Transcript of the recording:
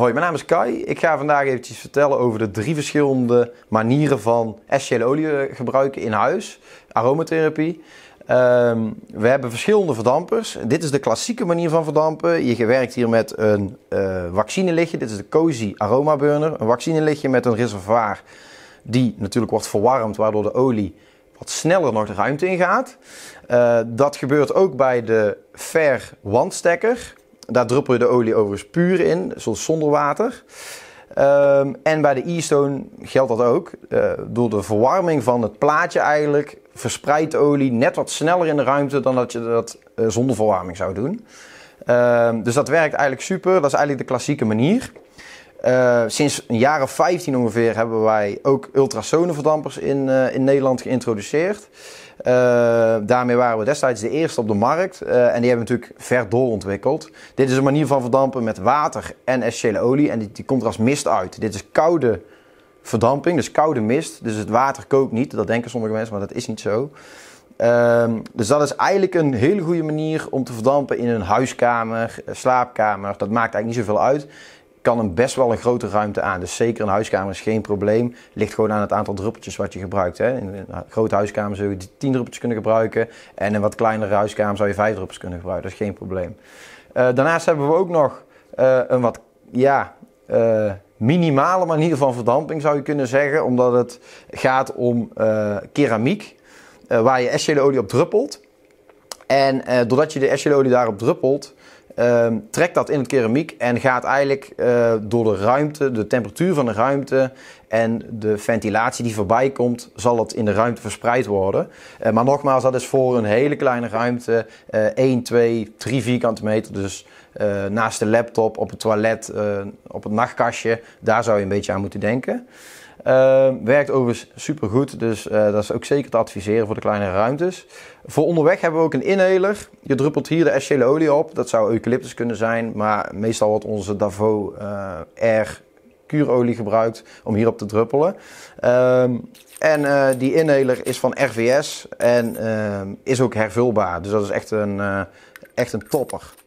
Hoi, mijn naam is Kai. Ik ga vandaag eventjes vertellen over de drie verschillende manieren van essentiële olie eh, gebruiken in huis, aromatherapie. Ehm, we hebben verschillende verdampers. Dit is de klassieke manier van verdampen. Je werkt hier met een uh, vaccinelichtje. Dit is de Cozy Aroma Burner. Een vaccinelichtje met een reservoir die natuurlijk wordt verwarmd, waardoor de olie wat sneller nog de ruimte ingaat. Uh, dat gebeurt ook bij de Fair Wandstekker. Daar druppel je de olie overigens puur in, zoals zonder water. Ehm, en bij de E-Stone geldt dat ook. Eh, door de verwarming van het plaatje eigenlijk verspreidt de olie net wat sneller in de ruimte dan dat je dat eh, zonder verwarming zou doen. Ehm, dus dat werkt eigenlijk super. Dat is eigenlijk de klassieke manier. Eh, sinds een jaar 15 ongeveer hebben wij ook ultrasonenverdampers in, eh, in Nederland geïntroduceerd. Uh, daarmee waren we destijds de eerste op de markt en die hebben we natuurlijk ver doorontwikkeld. Dit is een manier van verdampen met water en essentiële olie en die, die komt er als mist uit. Dit is koude verdamping, dus koude mist. Dus het water kookt niet, dat denken sommige mensen, maar dat is niet zo. Ehm, dus dat is eigenlijk een hele goede manier om te verdampen in een huiskamer, slaapkamer. Dat maakt eigenlijk niet zoveel uit kan hem best wel een grote ruimte aan. Dus zeker een huiskamer is geen probleem. Ligt gewoon aan het aantal druppeltjes wat je gebruikt. Hè. In een nou, grote huiskamer zou je 10 druppeltjes kunnen gebruiken. En in een wat kleinere huiskamer zou je 5 druppels kunnen gebruiken. Dat is geen probleem. Eh, daarnaast hebben we ook nog eh, een wat ja, eh, minimale manier van verdamping zou je kunnen zeggen. Omdat het gaat om keramiek. waar je essentiële olie op druppelt. En doordat je de essentiële olie daarop druppelt, um, ehm, trekt dat in het keramiek en gaat eigenlijk eh, door de ruimte, de temperatuur van de ruimte en de ventilatie die voorbij komt, zal het in de ruimte verspreid worden. Eh, maar nogmaals, dat is voor een hele kleine ruimte, uh, 1, 2, 3 vierkante meter. Dus eh, naast de laptop, op het toilet, op het nachtkastje, daar zou je een beetje aan moeten denken. Uh, werkt overigens supergoed, dus eh, dat is ook zeker te adviseren voor de kleine ruimtes. Voor onderweg hebben we ook een inhaler. Je druppelt hier de essentiële olie op. Dat zou eucalyptus kunnen zijn, maar meestal wordt onze Davo Air eh, kuurolie gebruikt om hierop te druppelen. Ehm, en eh, die inhaler is van RVS en ehm, is ook hervulbaar. Dus dat is echt een, echt een topper.